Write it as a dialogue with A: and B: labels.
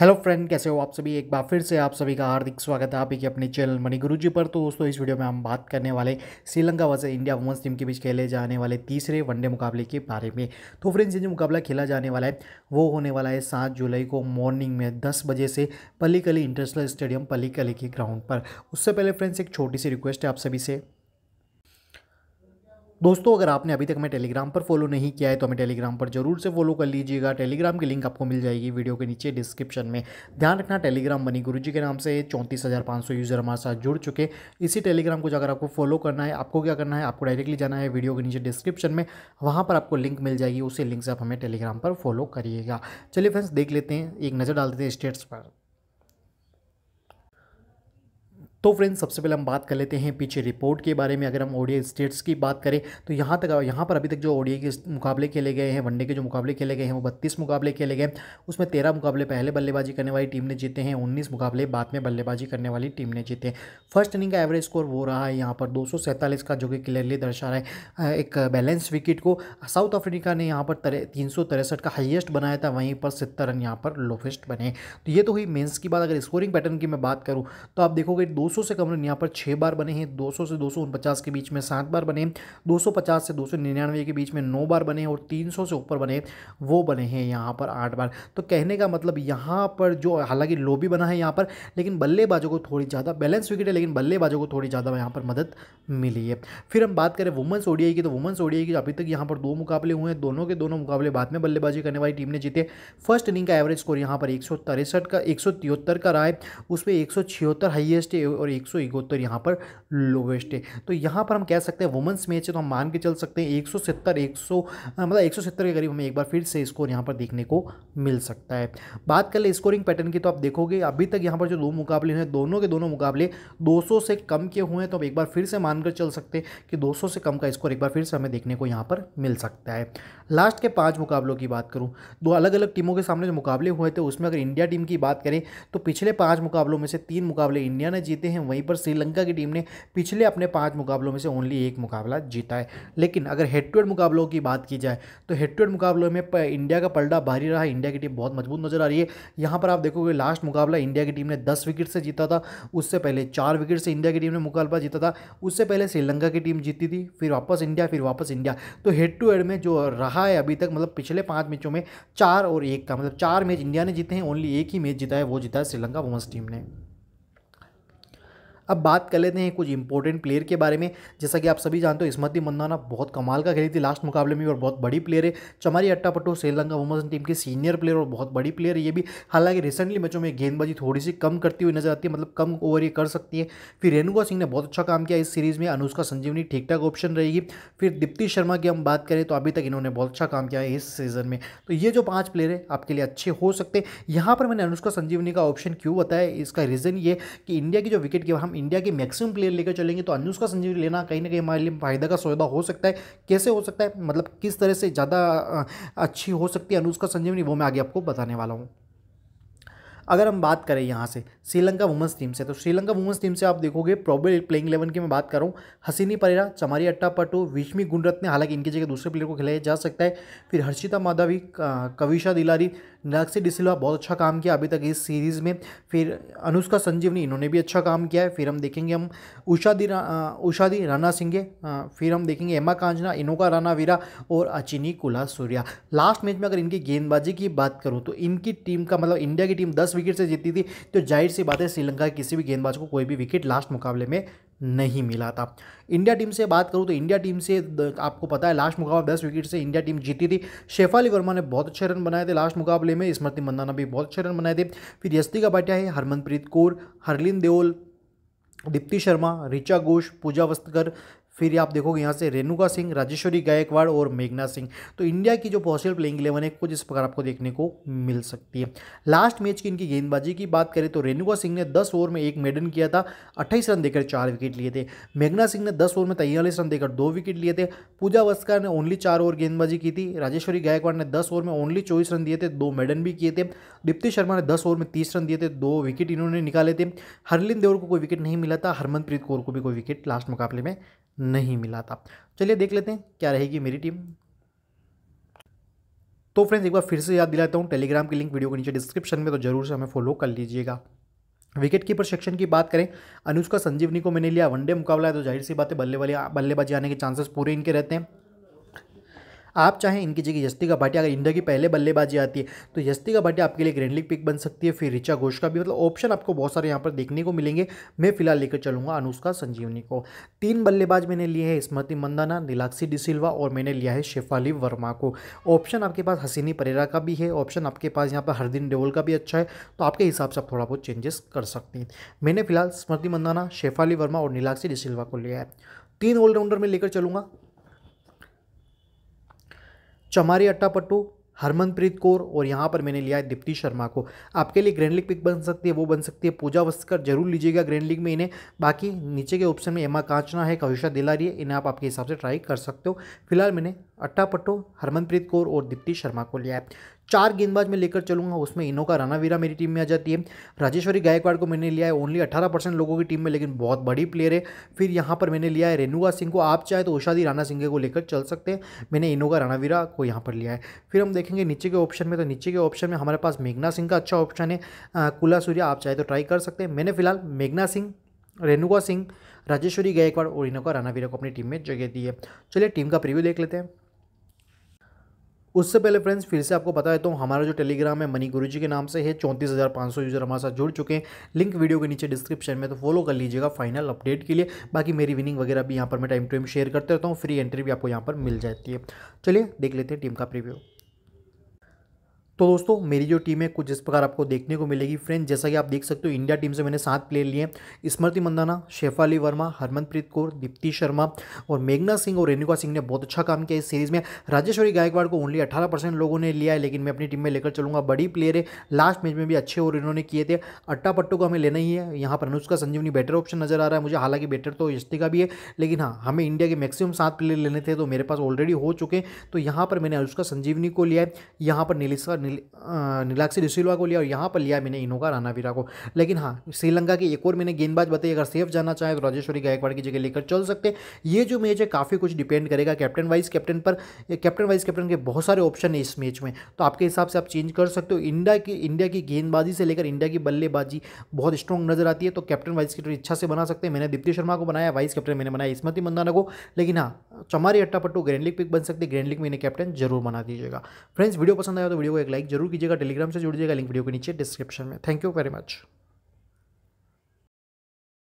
A: hello friend कैसे हो आप सभी एक बार फिर से आप सभी का हार्दिक स्वागत है आप ही के अपने चैनल मनी गुरु जी पर तो दोस्तों इस वीडियो में हम बात करने वाले श्रीलंका वर्ष इंडिया वुमेंस टीम के बीच खेले जाने वाले तीसरे वनडे मुकाबले के बारे में तो फ्रेंड्स ये जो मुकाबला खेला जाने वाला है वो होने वाला है सात जुलाई को मॉर्निंग में दस बजे से पल्लीकली इंटरनेशनल स्टेडियम पल्लीकली के ग्राउंड पर उससे पहले फ्रेंड्स एक छोटी सी रिक्वेस्ट है आप सभी से दोस्तों अगर आपने अभी तक हमें टेलीग्राम पर फॉलो नहीं किया है तो हमें टेलीग्राम पर जरूर से फॉलो कर लीजिएगा टेलीग्राम की लिंक आपको मिल जाएगी वीडियो के नीचे डिस्क्रिप्शन में ध्यान रखना टेलीग्राम बनी गुरु जी के नाम से चौंतीस हज़ार पाँच सौ यूज़र हमारे साथ जुड़ चुके इसी टेलीग्राम को जाकर आपको फॉलो करना है आपको क्या करना है आपको डायरेक्टली जाना है वीडियो के नीचे डिस्क्रिप्शन में वहाँ पर आपको लिंक मिल जाएगी उसी लिंक से आप हमें टेलीग्राम पर फॉलो करिएगा चलिए फ्रेंड्स देख लेते हैं एक नज़र डाल देते हैं स्टेट्स पर तो फ्रेंड्स सबसे पहले हम बात कर लेते हैं पीछे रिपोर्ट के बारे में अगर हम ओडिया स्टेट्स की बात करें तो यहाँ तक यहाँ पर अभी तक जो ओडिया के मुकाबले खेले गए हैं वनडे के जो मुकाबले खेले गए हैं वो बत्तीस मुकाबले खेले गए उसमें तेरह मुकाबले पहले बल्लेबाजी करने वाली टीम ने जीते हैं उन्नीस मुकाबले बाद में बल्लेबाजी करने वाली टीम ने जीते हैं फर्स्ट इनिंग का एवरेज स्कोर वो रहा है यहाँ पर दो का जो कि क्लियरली दर्शा रहा है एक बैलेंस विकेट को साउथ अफ्रीका ने यहाँ पर तीन का हाइएस्ट बनाया था वहीं पर सत्तर रन यहाँ पर लोफेस्ट बने तो ये तो हुई मेन्स की बात अगर स्कोरिंग पैटर्न की मैं बात करूँ तो आप देखोगे दो 200 से कम रन यहाँ पर छः बार बने हैं 200 से दो के बीच में सात बार बने 250 से दो के बीच में नौ बार बने और 300 से ऊपर बने वो बने हैं यहाँ पर आठ बार तो कहने का मतलब यहाँ पर जो हालांकि लो भी बना है यहाँ पर लेकिन बल्लेबाजों को थोड़ी ज़्यादा बैलेंस विकेट है लेकिन बल्लेबाजों को थोड़ी ज़्यादा यहाँ पर मदद मिली है फिर हम बात करें वुमेंस ओडिया की तो वुमेंस ओडियाई की अभी तक यहाँ पर दो मुकाबले हुए हैं दोनों के दोनों मुकाबले बाद में बल्लेबाजी करने वाली टीम ने जीते फर्स्ट इनिंग का एवरेज स्कोर यहाँ पर एक का एक का रहा है उसमें एक सौ छिहत्तर हाइएस्ट और एक सौ इकहत्तर यहाँ पर लोवेस्ट है तो यहाँ पर हम कह सकते हैं वुमेंस मैच है तो हम मान के चल सकते हैं एक सौ सत्तर एक सौ मतलब एक सौ सत्तर के करीब हमें एक बार फिर से स्कोर यहाँ पर देखने को मिल सकता है बात कर ले स्कोरिंग पैटर्न की तो आप देखोगे अभी तक यहाँ पर जो दो मुकाबले हैं दोनों के दोनों मुकाबले सौ से कम के हुए हैं तो हम एक बार फिर से मानकर चल सकते हैं कि सौ से कम का स्कोर एक बार फिर से हमें देखने को यहाँ पर मिल सकता है लास्ट के पाँच मुकाबलों की बात करूँ दो अलग अलग टीमों के सामने जो मुकाबले हुए थे उसमें अगर इंडिया टीम की बात करें तो पिछले पाँच मुकाबलों में से तीन मुकाबले इंडिया ने जीते जीते हैं वहीं पर श्रीलंका की टीम ने पिछले अपने पाँच मुकाबलों में से ओनली एक मुकाबला जीता है लेकिन अगर हेड टू हेड मुकाबलों की बात की जाए तो हेड टू हेड मुकाबलों में इंडिया का पलड़ा भारी रहा इंडिया की टीम बहुत मजबूत नजर आ रही है यहाँ पर आप देखोगे लास्ट मुकाबला इंडिया की टीम ने दस विकेट से जीता था उससे पहले चार विकेट से इंडिया की टीम ने मुकाबला जीता था उससे पहले श्रीलंका की टीम जीती थी फिर वापस इंडिया फिर वापस इंडिया तो हेड टू हेड में जो रहा है अभी तक मतलब पिछले पाँच मैचों में चार और एक का मतलब चार मैच इंडिया ने जीते हैं ओनली एक ही मैच जीता है वो जीता है श्रीलंका वुमेंस टीम ने अब बात कर लेते हैं कुछ इंपॉर्टेंट प्लेयर के बारे में जैसा कि आप सभी जानते हो इसमती मंदाना बहुत कमाल का खेली थी लास्ट मुकाबले में और बहुत बड़ी प्लेयर है चमारी अट्टापट्टो श्रीलंका वुमेंस टीम के सीनियर प्लेयर और बहुत बड़ी प्लेयर है ये भी हालांकि रिसेंटली मैचों में गेंदबाजी थोड़ी सी कम करती हुई नजर आती है मतलब कम ओवर ये कर सकती है फिर रेणुका सिंह ने बहुत अच्छा काम किया इस सीरीज़ में अनुष्का संजीवनी ठीक ठाक ऑप्शन रहेगी फिर दीप्ति शर्मा की हम बात करें तो अभी तक इन्होंने बहुत अच्छा काम किया है इस सीज़न में तो ये जो पाँच प्लेयर है आपके लिए अच्छे हो सकते हैं यहाँ पर मैंने अनुष्का संजीवनी का ऑप्शन क्यों बताया इसका रीज़न ये कि इंडिया की जो विकेट की हम इंडिया के मैक्सिमम प्लेयर लेकर चलेंगे तो अनुष्का संजीव लेना कहीं ना कहीं हमारे लिए फायदा का सौदा हो सकता है कैसे हो सकता है मतलब किस तरह से ज़्यादा अच्छी हो सकती है अनुष्का संजीवनी वो मैं आगे आपको बताने वाला हूँ अगर हम बात करें यहाँ से श्रीलंका वुमेंस टीम से तो श्रीलंका वुमेंस टीम से आप देखोगे प्रॉबल प्लेइंग इलेवन की मैं बात कर रहा हूँ हसीनी परेरा चमारी अट्टा पटो विश्मी गुंडरत्न हालांकि इनकी जगह दूसरे प्लेयर को खिलाया जा सकता है फिर हर्षिता माधवी कविशा दिलारी नक्सी डिसिल्वा बहुत अच्छा काम किया अभी तक इस सीरीज़ में फिर अनुष्का संजीवनी इन्होंने भी अच्छा काम किया है फिर हम देखेंगे हम उषादी उषादी राना सिंघे फिर हम देखेंगे एमा कांजना इनोका राना वीरा और अचिनी कुला सूर्या लास्ट मैच में अगर इनकी गेंदबाजी की बात करूँ तो इनकी टीम का मतलब इंडिया की टीम दस विकेट से जीती थी तो जाहिर सी बात है श्रीलंका किसी भी गेंदबाज को कोई भी विकेट लास्ट मुकाबले में नहीं मिला था इंडिया टीम से बात करूँ तो इंडिया टीम से आपको पता है लास्ट मुकाबला दस विकेट से इंडिया टीम जीती थी शेफाली वर्मा ने बहुत अच्छे रन बनाए थे लास्ट मुकाबले में स्मृति मंदाना भी बहुत अच्छे रन बनाए थे फिर यस्तिका है हरमनप्रीत कौर हरलिन देओल दीप्ति शर्मा ऋचा घोष पूजा वस्तकर फिर आप देखोगे यहाँ से रेणुका सिंह राजेश्वरी गायकवाड़ और मेघना सिंह तो इंडिया की जो पॉसिबल प्लेइंग इलेवन है कुछ इस प्रकार आपको देखने को मिल सकती है लास्ट मैच की इनकी गेंदबाजी की बात करें तो रेणुका सिंह ने दस ओवर में एक मेडन किया था अट्ठाईस रन देकर चार विकेट लिए थे मेघना सिंह ने दस ओवर में तैयलीस रन देकर दो विकेट लिए थे पूजा वस्कर ने ओनली चार ओवर गेंदबाजी की थी राजेश्वरी गायकवाड़ ने दस ओवर में ओनली चौबीस रन दिए थे दो मेडन भी किए थे दीप्ति शर्मा ने दस ओवर में तीस रन दिए थे दो विकेट इन्होंने निकाले थे हरलिन देवर को कोई विकेट नहीं मिला था हरमनप्रीत कौर को भी कोई विकेट लास्ट मुकाबले में नहीं मिला था चलिए देख लेते हैं क्या रहेगी मेरी टीम तो फ्रेंड्स एक बार फिर से याद दिलाता हूँ टेलीग्राम की लिंक वीडियो के नीचे डिस्क्रिप्शन में तो जरूर से हमें फॉलो कर लीजिएगा विकेट कीपर सेक्शन की बात करें अनुष्का संजीवनी को मैंने लिया वनडे मुकाबला है तो जाहिर सी बात है बल्लेबाजी बल्लेबाजी आने के चांसेस पूरे इनके रहते हैं आप चाहें इनकी जगह यस्तिका भाटिया अगर इंडिया की पहले बल्लेबाजी आती है तो यस्तिका भाटिया आपके लिए ग्रैंड लीग पिक बन सकती है फिर रिचा घोष का भी मतलब ऑप्शन आपको बहुत सारे यहाँ पर देखने को मिलेंगे मैं फिलहाल लेकर चलूंगा अनुष्का संजीवनी को तीन बल्लेबाज मैंने लिए हैं स्मृति मंदाना नीलाक्षी डिसिल्वा और मैंने लिया है शेफाली वर्मा को ऑप्शन आपके पास हसीनी परेरा का भी है ऑप्शन आपके पास यहाँ पर हरदिन डेवल का भी अच्छा है तो आपके हिसाब से आप थोड़ा बहुत चेंजेस कर सकते हैं मैंने फिलहाल स्मृति मंदाना शेफाली वर्मा और नीलाक्षी डिसिल्वा को लिया है तीन ऑलराउंडर में लेकर चलूंगा चमारी अट्टापट्टू हरमनप्रीत कौर और यहाँ पर मैंने लिया है दीप्ति शर्मा को आपके लिए ग्रैंड लीग पिक बन सकती है वो बन सकती है पूजा वस्कर जरूर लीजिएगा ग्रैंड लीग में इन्हें बाकी नीचे के ऑप्शन में एमा कांचना है कविशा दिलारी है इन्हें आप आपके हिसाब से ट्राई कर सकते हो फिलहाल मैंने अट्टापट्टो हरमनप्रीत कौर और दीप्ति शर्मा को लिया है चार गेंदबाज में लेकर चलूंगा उसमें इनोका रानावीरा मेरी टीम में आ जाती है राजेश्वरी गायकवाड़ को मैंने लिया है ओनली अठारह परसेंट लोगों की टीम में लेकिन बहुत बड़ी प्लेयर है फिर यहाँ पर मैंने लिया है रेणुका सिंह को आप चाहे तो उषादी राणा सिंह को लेकर चल सकते हैं मैंने इनोका रानावीरा को यहाँ पर लिया है फिर हम देखेंगे नीचे के ऑप्शन में तो नीचे के ऑप्शन में हमारे पास मेघना सिंह का अच्छा ऑप्शन है कुला सूर्या आप चाहे तो ट्राई कर सकते हैं मैंने फिलहाल मेघना सिंह रेणुका सिंह राजेश्वरी गायकवाड़ और इनोका रानावीरा को अपनी टीम में जगह दी है चलिए टीम का प्रिव्यू देख लेते हैं उससे पहले फ्रेंड्स फिर से आपको बता देता हूँ हमारा जो टेलीग्राम है मनी गुरु जी के नाम से है चौंतीस हज़ार पाँच सौ यूज़र हमारे साथ जुड़ चुके हैं लिंक वीडियो के नीचे डिस्क्रिप्शन में तो फॉलो कर लीजिएगा फाइनल अपडेट के लिए बाकी मेरी विनिंग वगैरह भी यहाँ पर मैं टाइम टू टाइम शेयर करते रहता हूँ फ्री एंट्री भी आपको यहाँ पर मिल जाती है चलिए देख लेते हैं टीम का प्रीव्यू तो दोस्तों मेरी जो टीम है कुछ इस प्रकार आपको देखने को मिलेगी फ्रेंड जैसा कि आप देख सकते हो इंडिया टीम से मैंने सात प्लेयर लिए स्मृति मंदाना शेफाली वर्मा हरमनप्रीत कौर दीप्ति शर्मा और मेघना सिंह और रेणुका सिंह ने बहुत अच्छा काम किया इस सीरीज में राजेश्वरी गायकवाड़ को ओनली अठारह परसेंट लोगों ने लिया है लेकिन मैं अपनी टीम में लेकर चलूंगा बड़ी प्लेयर है लास्ट मैच में भी अच्छे और इन्होंने किए थे अट्टा पट्टू को हमें लेना ही है यहाँ पर अनुष्का संजीवनी बेटर ऑप्शन नजर आ रहा है मुझे हालांकि बेटर तो यश्तिका भी है लेकिन हाँ हमें इंडिया के मैक्सिमम सात प्लेयर लेने थे तो मेरे पास ऑलरेडी हो चुके तो यहाँ पर मैंने अनुष्का संजीवनी को लिया है यहाँ पर नीलिशा निल, नीलाक्षी डिसिल्वा को लिया और यहाँ पर लिया मैंने इनोका रानावीरा को लेकिन हाँ श्रीलंका की एक और मैंने गेंदबाज बताई अगर सेफ जाना चाहे तो राजेश्वरी गायकवाड़ की जगह लेकर चल सकते ये जो मैच है काफ़ी कुछ डिपेंड करेगा कैप्टन वाइस कैप्टन पर कैप्टन वाइस कैप्टन के बहुत सारे ऑप्शन है इस मैच में तो आपके हिसाब से आप चेंज कर सकते हो इंडिया की इंडिया की गेंदबाजी से लेकर इंडिया की बल्लेबाजी बहुत स्ट्रॉन्ग नजर आती है तो कैप्टन वाइस कैप्टन इच्छा से बना सकते हैं मैंने दीप्ति शर्मा को बनाया वाइस कैप्टन मैंने बनाया स्मृति मंदाना को लेकिन हाँ Chamari Athapaththu grand league pick बन सकती है ग्रैंड लीग में इन्हें कैप्टन जरूर बना दीजिएगा फ्रेंड्स वीडियो पसंद आया तो वीडियो को एक लाइक लाइक जरूर कीजिएगा टेलीग्राम से जुड़ जाएगा लिंक वीडियो के नीचे डिस्क्रिप्शन में थैंक यू वेरी मच